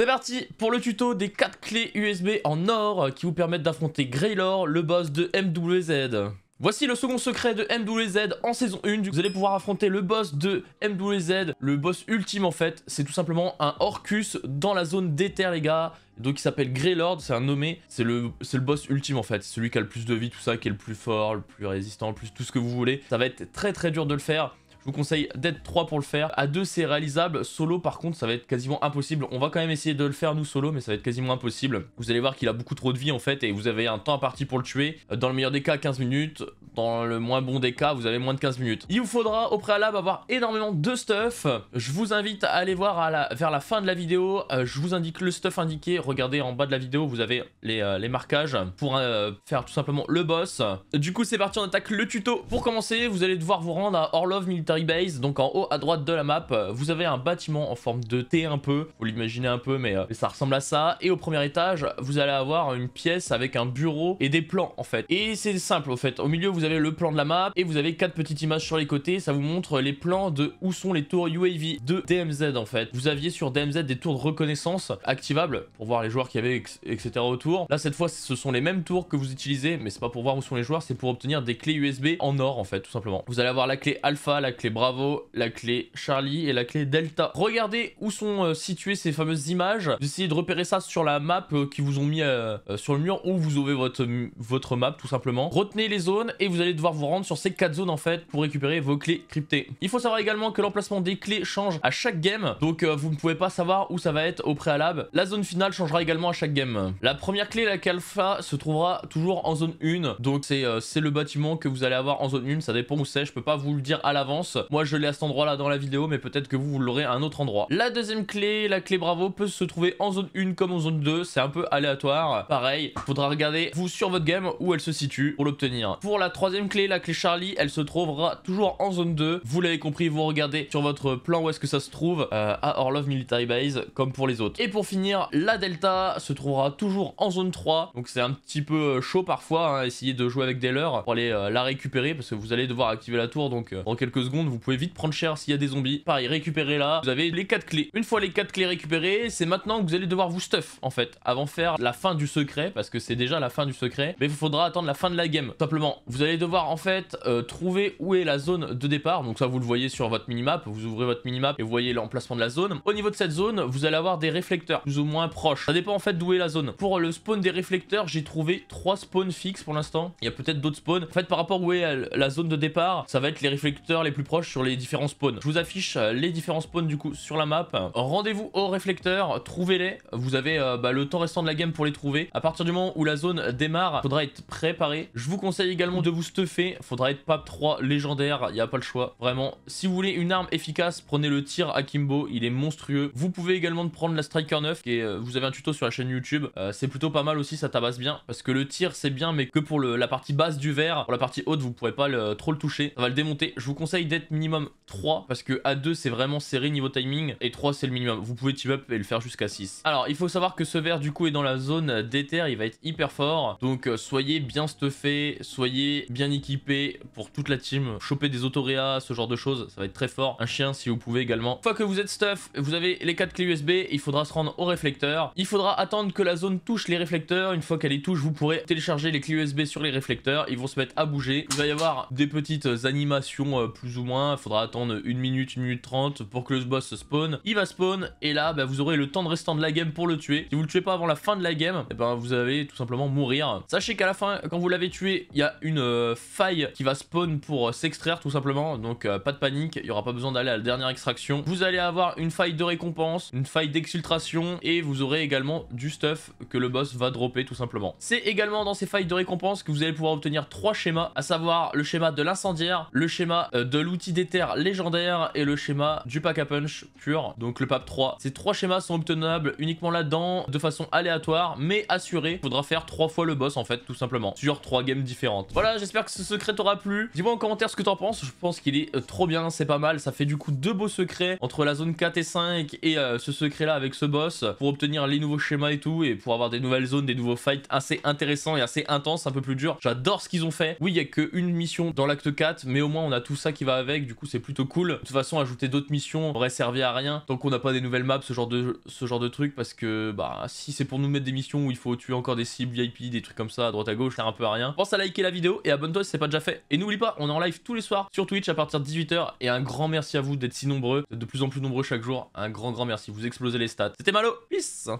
C'est parti pour le tuto des 4 clés USB en or qui vous permettent d'affronter Greylord, le boss de MWZ. Voici le second secret de MWZ en saison 1. Vous allez pouvoir affronter le boss de MWZ, le boss ultime en fait. C'est tout simplement un Orcus dans la zone d'éther les gars. Donc il s'appelle Greylord, c'est un nommé. C'est le, boss ultime en fait. celui qui a le plus de vie, tout ça, qui est le plus fort, le plus résistant, plus tout ce que vous voulez. Ça va être très très dur de le faire. Je vous conseille d'être 3 pour le faire. À 2, c'est réalisable. Solo, par contre, ça va être quasiment impossible. On va quand même essayer de le faire, nous, solo, mais ça va être quasiment impossible. Vous allez voir qu'il a beaucoup trop de vie, en fait, et vous avez un temps à partie pour le tuer. Dans le meilleur des cas, 15 minutes. Dans le moins bon des cas, vous avez moins de 15 minutes. Il vous faudra, au préalable, avoir énormément de stuff. Je vous invite à aller voir vers la fin de la vidéo. Euh, je vous indique le stuff indiqué. Regardez en bas de la vidéo, vous avez les, euh, marquages pour euh, faire tout simplement le boss. Du coup, c'est parti, on attaque le tuto. Pour commencer, vous allez devoir vous rendre à Orlov Militaire base, donc en haut à droite de la map, euh, vous avez un bâtiment en forme de T un peu, vous l'imaginez un peu, mais, euh, ça ressemble à ça. Et au premier étage, vous allez avoir une pièce avec un bureau et des plans en fait. Et c'est simple en fait, au milieu vous avez le plan de la map et vous avez quatre petites images sur les côtés, ça vous montre les plans de où sont les tours UAV de DMZ en fait. Vous aviez sur DMZ des tours de reconnaissance activables pour voir les joueurs qui avaient etc. autour. Là cette fois ce sont les mêmes tours que vous utilisez, mais c'est pas pour voir où sont les joueurs, c'est pour obtenir des clés USB en or en fait tout simplement. Vous allez avoir la clé alpha, la clé clé Bravo, la clé Charlie et la clé Delta. Regardez où sont euh, situées ces fameuses images. Essayez de repérer ça sur la map euh, qui vous ont mis euh, sur le mur où vous avez votre, votre map tout simplement. Retenez les zones et vous allez devoir vous rendre sur ces quatre zones en fait pour récupérer vos clés cryptées. Il faut savoir également que l'emplacement des clés change à chaque game. Donc vous ne pouvez pas savoir où ça va être au préalable. La zone finale changera également à chaque game. La première clé, la Kalfa, se trouvera toujours en zone 1. Donc c'est le bâtiment que vous allez avoir en zone 1. Ça dépend où c'est. Je peux pas vous le dire à l'avance. Moi, je l'ai à cet endroit-là dans la vidéo, mais peut-être que vous, vous l'aurez à un autre endroit. La deuxième clé, la clé Bravo, peut se trouver en zone 1 comme en zone 2. C'est un peu aléatoire. Pareil, faudra regarder, vous, sur votre game, où elle se situe pour l'obtenir. Pour la troisième clé, la clé Charlie, elle se trouvera toujours en zone 2. Vous l'avez compris, vous regardez sur votre plan où est-ce que ça se trouve, euh, à Orlov Military Base, comme pour les autres. Et pour finir, la Delta se trouvera toujours en zone 3. Donc c'est un petit peu euh, chaud parfois, hein, essayer de jouer avec des leurs pour aller euh, la récupérer, parce que vous allez devoir activer la tour, donc en quelques secondes, vous pouvez vite prendre cher s'il y a des zombies. Pareil, récupérez là. Vous avez les 4 clés. Une fois les 4 clés récupérées, c'est maintenant que vous allez devoir vous stuff, en fait. Avant faire la fin du secret, parce que c'est déjà la fin du secret, mais il faudra attendre la fin de la game. Simplement, vous allez devoir, en fait, euh, trouver où est la zone de départ. Donc ça, vous le voyez sur votre minimap. Vous ouvrez votre minimap et vous voyez l'emplacement de la zone. Au niveau de cette zone, vous allez avoir des réflecteurs, plus ou moins proches. Ça dépend, en fait, d'où est la zone. Pour le spawn des réflecteurs, j'ai trouvé 3 spawns fixes pour l'instant. Il y a peut-être d'autres spawns. En fait, par rapport à où est la zone de départ, ça va être les réflecteurs les plus sur les différents spawns. Je vous affiche euh, les différents spawns du coup sur la map. Rendez-vous au réflecteur, trouvez-les. Vous avez euh, bah, le temps restant de la game pour les trouver. À partir du moment où la zone démarre, faudra être préparé. Je vous conseille également de vous stuffer. Faudra être PAP 3 légendaire, il n'y a pas le choix. Vraiment, si vous voulez une arme efficace, prenez le tir Akimbo, il est monstrueux. Vous pouvez également prendre la Striker 9, qui euh, vous avez un tuto sur la chaîne YouTube. c'est plutôt pas mal aussi, ça tabasse bien. Parce que le tir, c'est bien, mais que pour la partie basse du verre. Pour la partie haute, vous pourrez pas trop le toucher. Ça va le démonter. Je vous conseille d'être minimum 3 parce que à 2 c'est vraiment serré niveau timing et 3 c'est le minimum. Vous pouvez team up et le faire jusqu'à 6. Alors il faut savoir que ce verre du coup est dans la zone d'éther, il va être hyper fort. Donc euh, soyez bien stuffé, soyez bien équipé pour toute la team. Choper des autoréas, ce genre de choses, ça va être très fort. Un chien si vous pouvez également. Une fois que vous êtes stuff, vous avez les 4 clés USB, il faudra se rendre au réflecteur. Il faudra attendre que la zone touche les réflecteurs. Une fois qu'elle les touche, vous pourrez télécharger les clés USB sur les réflecteurs. Ils vont se mettre à bouger. Il va y avoir des petites animations euh, plus ou moins il faudra attendre une minute, une minute trente pour que le boss se spawn. Il va spawn et là bah, vous aurez le temps de restant de la game pour le tuer. Si vous le tuez pas avant la fin de la game, et eh ben vous allez tout simplement mourir. Sachez qu'à la fin, quand vous l'avez tué, il y a une euh, faille qui va spawn pour euh, s'extraire tout simplement. Donc euh, pas de panique, il n'y aura pas besoin d'aller à la dernière extraction. Vous allez avoir une faille de récompense, une faille d'exfiltration et vous aurez également du stuff que le boss va dropper tout simplement. C'est également dans ces failles de récompense que vous allez pouvoir obtenir trois schémas, à savoir le schéma de l'incendiaire, le schéma de l'eau l'outil d'éther légendaire et le schéma du pack à punch pur, donc le pape 3. Ces trois schémas sont obtenables uniquement là-dedans de façon aléatoire mais assurée. Faudra faire trois fois le boss en fait tout simplement sur trois games différentes. Voilà, j'espère que ce secret t'aura plu. Dis-moi en commentaire ce que t'en penses. Je pense qu'il est euh, trop bien, c'est pas mal. Ça fait du coup deux beaux secrets entre la zone 4 et 5 et euh, ce secret là avec ce boss pour obtenir les nouveaux schémas et tout et pour avoir des nouvelles zones, des nouveaux fights assez intéressants et assez intenses, un peu plus durs. J'adore ce qu'ils ont fait. Oui, il n'y a qu'une mission dans l'acte 4, mais au moins on a tout ça qui va avec, du coup c'est plutôt cool. De toute façon, ajouter d'autres missions aurait servi à rien tant qu'on n'a pas des nouvelles maps, ce genre de, ce genre de truc, parce que bah si c'est pour nous mettre des missions où il faut tuer encore des cibles VIP, des trucs comme ça à droite à gauche, ça un peu à rien. Pense à liker la vidéo et abonne-toi si c'est pas déjà fait. Et n'oublie pas, on est en live tous les soirs sur Twitch à partir de 18h et un grand merci à vous d'être si nombreux, de plus en plus nombreux chaque jour. Un grand grand merci, vous explosez les stats. C'était Malo, peace